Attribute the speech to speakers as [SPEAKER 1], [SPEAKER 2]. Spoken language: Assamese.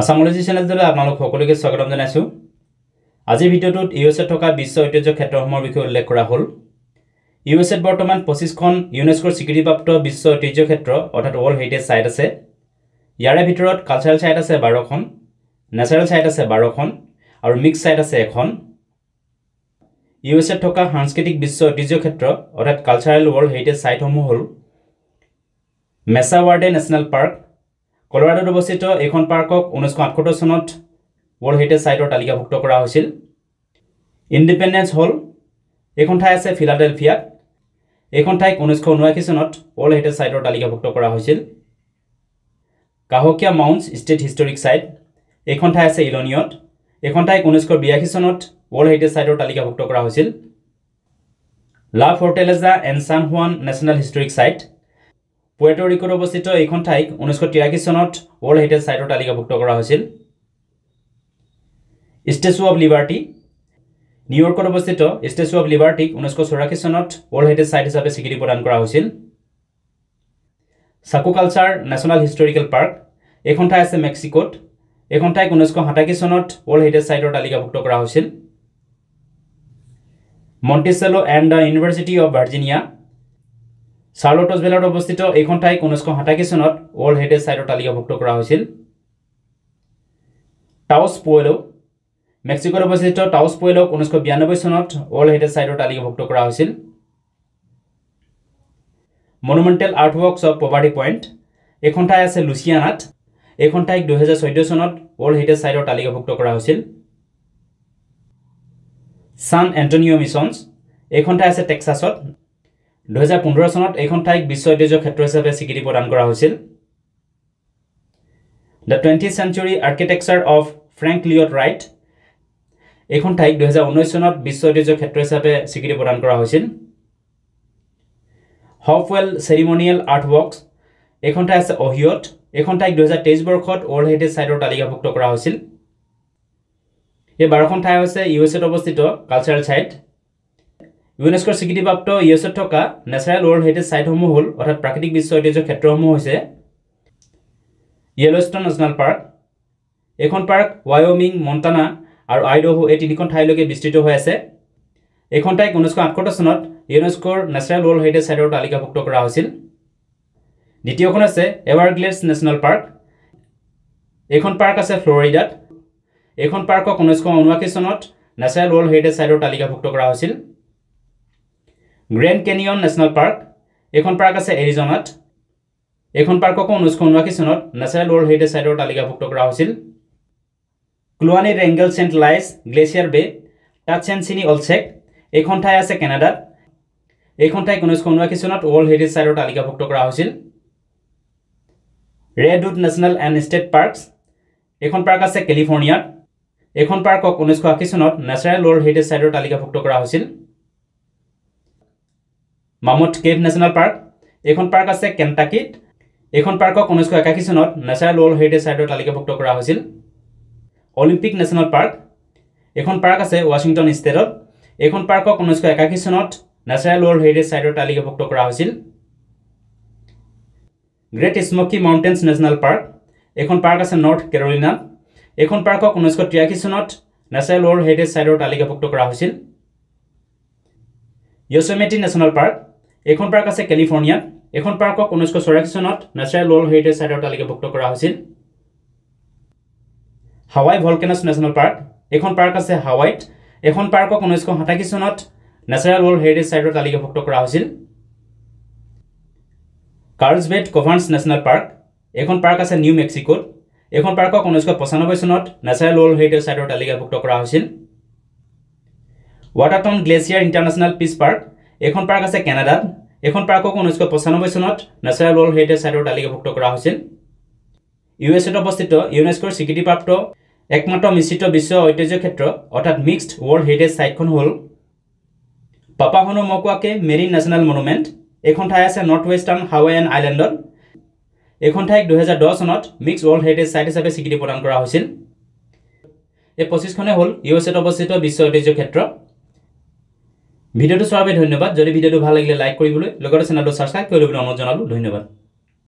[SPEAKER 1] আসামলজি চেনেলটোলৈ আপোনালোক সকলোকে স্বাগতম জনাইছোঁ আজি ভিডিঅ'টোত ইউ এছ এত থকা বিশ্ব ঐতিহ্য ক্ষেত্ৰসমূহৰ বিষয়ে উল্লেখ কৰা হ'ল ইউ এছ এত বৰ্তমান পঁচিছখন ইউনেস্কৰ স্বীকৃতিপ্ৰাপ্ত বিশ্ব ঐতিহ্য ক্ষেত্ৰ অৰ্থাৎ ৱৰ্ল্ড হেৰিটেজ চাইট আছে ইয়াৰে ভিতৰত কালচাৰেল চাইট আছে বাৰখন নেচাৰেল চাইট আছে বাৰখন আৰু মিক্স ছাইট আছে এখন ইউ এছ এত থকা সাংস্কৃতিক বিশ্ব ঐতিহ্য ক্ষেত্ৰ অৰ্থাৎ কালচাৰেল ৱৰ্ল্ড হেৰিটেজ ছাইটসমূহ হ'ল মেচাৱাৰ্ডে নেশ্যনেল পাৰ্ক কলোৰাডত অৱস্থিত এইখন পাৰ্কক ঊনৈছশ আঠসত্তৰ চনত ৱৰ্ল্ড হেৰিটেজ চাইটৰ তালিকাভুক্ত কৰা হৈছিল ইণ্ডিপেণ্ডেঞ্চ হল এইখন ঠাই আছে ফিলাডেলফিয়াত এইখন ঠাইক ঊনৈছশ ঊনাশী চনত ৱৰ্ল্ড হেৰিটেজ চাইটৰ তালিকাভুক্ত কৰা হৈছিল কাহকীয়া মাউণ্টছ ষ্টেট হিষ্টৰিক চাইট এইখন ঠাই আছে ইলনিয়ত এইখন ঠাইক ঊনৈছশ বিৰাশী চনত ৱৰ্ল্ড হেৰিটেজ চাইটৰ তালিকাভুক্ত কৰা হৈছিল La Fortaleza and San Juan National Historic Site Puerto ৰিকোত অৱস্থিত এইখন ঠাইক ঊনৈছশ তিৰাশী চনত ৱৰ্ল্ড হেৰিটেজ ছাইটৰ তালিকাভুক্ত কৰা হৈছিল ষ্টেচু অৱ লিবাৰ্টি নিউয়ৰ্কত অৱস্থিত ষ্টেচু অৱ লিবাৰ্টিক ঊনৈছশ চৌৰাশী চনত ৱৰ্ল্ড হেৰিটেজ ছাইট হিচাপে স্বীকৃতি প্ৰদান কৰা হৈছিল চাকু কালচাৰ নেশ্যনেল হিষ্টৰিকেল পাৰ্ক এইখন ঠাই আছে মেক্সিকোত এইখন ঠাইক ঊনৈছশ সাতাশী চনত ৱৰ্ল্ড হেৰিটেজ ছাইটৰ তালিকাভুক্ত কৰা হৈছিল Monticello and the University of Virginia চাৰ্লটছ ভেলত অৱস্থিত এইখন ঠাইক ঊনৈছশ সাতাশী চনত ৱৰ্ল্ড হেৰিটেজ ছাইটৰ তালিকাভুক্ত কৰা হৈছিল টাউছ পুৱেলো মেক্সিকোত অৱস্থিত টাউছ পুৱেলক ঊনৈছশ বিৰান্নব্বৈ চনত ৱৰ্ল্ড হেৰিটেজ ছাইটৰ তালিকাভুক্ত কৰা হৈছিল Monumental Earthworks of Poverty Point এইখন ঠাই আছে লুচিয়ানাত এইখন ঠাইক দুহেজাৰ চৈধ্য চনত ৱৰ্ল্ড হেৰিটেজ ছাইটৰ তালিকাভুক্ত কৰা হৈছিল ছান এণ্টনিঅ' মিছনছ এইখন ঠাই আছে টেক্সাছত দুহেজাৰ পোন্ধৰ চনত এইখন ঠাইক বিশ্ব ঐতিহ্য ক্ষেত্ৰ হিচাপে স্বীকৃতি প্ৰদান কৰা হৈছিল the twenty century architecture of Frank Lloyd Wright এইখন ঠাইক দুহেজাৰ ঊনৈছ চনত বিশ্ব ঐতিহ্য ক্ষেত্ৰ হিচাপে স্বীকৃতি প্ৰদান কৰা হৈছিল হফৱেল চেৰিমনিয়েল আৰ্ট ৱৰ্কছ এইখন ঠাই আছে অহিঅত এইখন ঠাইক দুহেজাৰ তেইছ বৰ্ষত ৱৰ্ল্ড হেৰিটেজ ছাইটৰ তালিকাভুক্ত কৰা হৈছিল এই বাৰখন ঠাই হৈছে ইউ এছ এত অৱস্থিত কালচাৰেল ছাইট ইউনেস্কৰ স্বীকৃতিপ্ৰাপ্ত ইউএছত থকা নেচাৰেল ৱৰ্ল্ড হেৰিটেজ ছাইটসমূহ হ'ল অৰ্থাৎ প্ৰাকৃতিক বিশ্ব ঐতিহ্য ক্ষেত্ৰসমূহ হৈছে য়েল'ষ্টন নেশ্যনেল পাৰ্ক এইখন পাৰ্ক ৱায়মিং মণ্টানা আৰু আইডহো এই তিনিখন ঠাইলৈকে বিস্তৃত হৈ আছে এইখন ঠাইক ঊনৈছশ আঠসত্তৰ চনত ইউনেস্কৰ নেচাৰেল ৱৰ্ল্ড হেৰিটেজ ছাইটৰ তালিকাভুক্ত কৰা হৈছিল দ্বিতীয়খন আছে এভাৰগ্লেডছ নেশ্যনেল পাৰ্ক এইখন পাৰ্ক আছে ফ্ল'ৰিডাত এইখন পাৰ্কক ঊনৈছশ ঊনাশী চনত নেচাৰেল ৱৰ্ল্ড হেৰিটেজ ছাইটৰ তালিকাভুক্ত কৰা হৈছিল গ্ৰেণ্ড কেনিয়ন নেশ্যনেল পাৰ্ক এইখন পাৰ্ক আছে এৰিজনাত এইখন পাৰ্কক ঊনৈছশ ঊনাশী চনত নেশ্যনেল ৱৰ্ল্ড হেৰিটেজ চাইডৰ তালিকাভুক্ত কৰা হৈছিল ক্লোৱানী ৰেংগেল ছেণ্ট লাইছ গ্লেচিয়াৰ বে চিনি অলছেক এইখন ঠাই আছে কেনেডাত এইখন ঠাইক ঊনৈছশ ঊনাশী চনত ৱৰ্ল্ড হেৰিটেজ চাইডৰ তালিকাভুক্ত কৰা হৈছিল Redwood National and State Parks এইখন পাৰ্ক আছে কেলিফৰ্ণিয়াত এইখন পাৰ্কক ঊনৈছশ আশী চনত নেচাৰেল ৱৰ্ল্ড হেৰিটেজ চাইডৰ তালিকাভুক্ত কৰা হৈছিল মামত কেভ নেশ্যনেল পাৰ্ক এইখন পাৰ্ক আছে কেণ্টাকিত এইখন পাৰ্কক ঊনৈছশ একাশী চনত নেচাৰেল ৱৰ্ল্ড হেৰিটেজ চাইটৰ তালিকাভুক্ত কৰা হৈছিল অলিম্পিক নেশ্যনেল পাৰ্ক এইখন পাৰ্ক আছে ৱাশ্বিংটন ষ্টেটত এইখন পাৰ্কক ঊনৈছশ একাশী চনত নেচাৰেল ৱৰ্ল্ড হেৰিটেজ চাইটৰ তালিকাভুক্ত কৰা হৈছিল Great Smoky Mountains National Park এইখন পাৰ্ক আছে নৰ্থ কেৰলিনাত এইখন পাৰ্কক ঊনৈছশ তিৰাশী চনত নেচাৰেল ৱৰ্ল্ড হেৰিটেজ চাইটৰ তালিকাভুক্ত কৰা হৈছিল য়ছমেটি নেশ্যনেল পাৰ্ক এইখন পাৰ্ক আছে কেলিফৰ্ণিয়াত এইখন পাৰ্কক ঊনৈছশ চৌৰাশী চনত নেচাৰেল ৱৰ্ল্ড হেৰিটেজ চাইটৰ তালিকাভুক্ত কৰা হৈছিল হাৱাই ভলকেনাছ নেশ্যনেল পাৰ্ক এইখন পাৰ্ক আছে হাৱাইত এইখন পাৰ্কক ঊনৈছশ সাতাশী চনত নেচাৰেল ৱৰ্ল্ড হেৰিটেজ চাইটৰ তালিকাভুক্ত কৰা হৈছিল কাৰ্লছবেড কভাৰ্ণছ নেশ্যনেল পাৰ্ক এইখন পাৰ্ক আছে নিউ মেক্সিকোত এইখন পাৰ্কক ঊনৈছশ পঁচানব্বৈ চনত নেচাৰেল ৱৰ্ল্ড হেৰিটেজ চাইটৰ তালিকাভুক্ত কৰা হৈছিল Waterton Glacier International Peace Park এইখন পাৰ্ক আছে কেনেডাত এইখন পাৰ্কক ঊনৈছশ পঁচানব্বৈ চনত নেচাৰেল ৱৰ্ল্ড হেৰিটেজ চাইটৰ তালিকাভুক্ত কৰা হৈছিল ইউ এছ এত অৱস্থিত ইউনেস্কোৰ স্বীকৃতিপ্ৰাপ্ত একমাত্ৰ মিশ্ৰিত বিশ্ব ঐতিহ্য ক্ষেত্ৰ অৰ্থাৎ মিক্সড ৱৰ্ল্ড হেৰিটেজ ছাইটখন হ'ল Papahanaumokuakea Marine National Monument এইখন ঠাই আছে নৰ্থ ৱেষ্টাৰ্ণ হাৱাইয়ান আইলেণ্ডত এইখন ঠাইক দুহেজাৰ দহ চনত মিক্সড ৱৰ্ল্ড হেৰিটেজ চাইট হিচাপে স্বীকৃতি প্ৰদান কৰা হৈছিল এই পঁচিছখনেই হ'ল ইউ এছ এত অৱস্থিত বিশ্ব ঐতিহ্য ক্ষেত্ৰ ভিডিওটো চোৱাৰ বাবে ধন্যবাদ যদি ভিডিওটো ভাল লাগিলে লাইক কৰিবলৈ লগতে চেনেলটো ছাবস্ক্ৰাইব কৰিবলৈ অনুৰোধ জনালোঁ ধন্যবাদ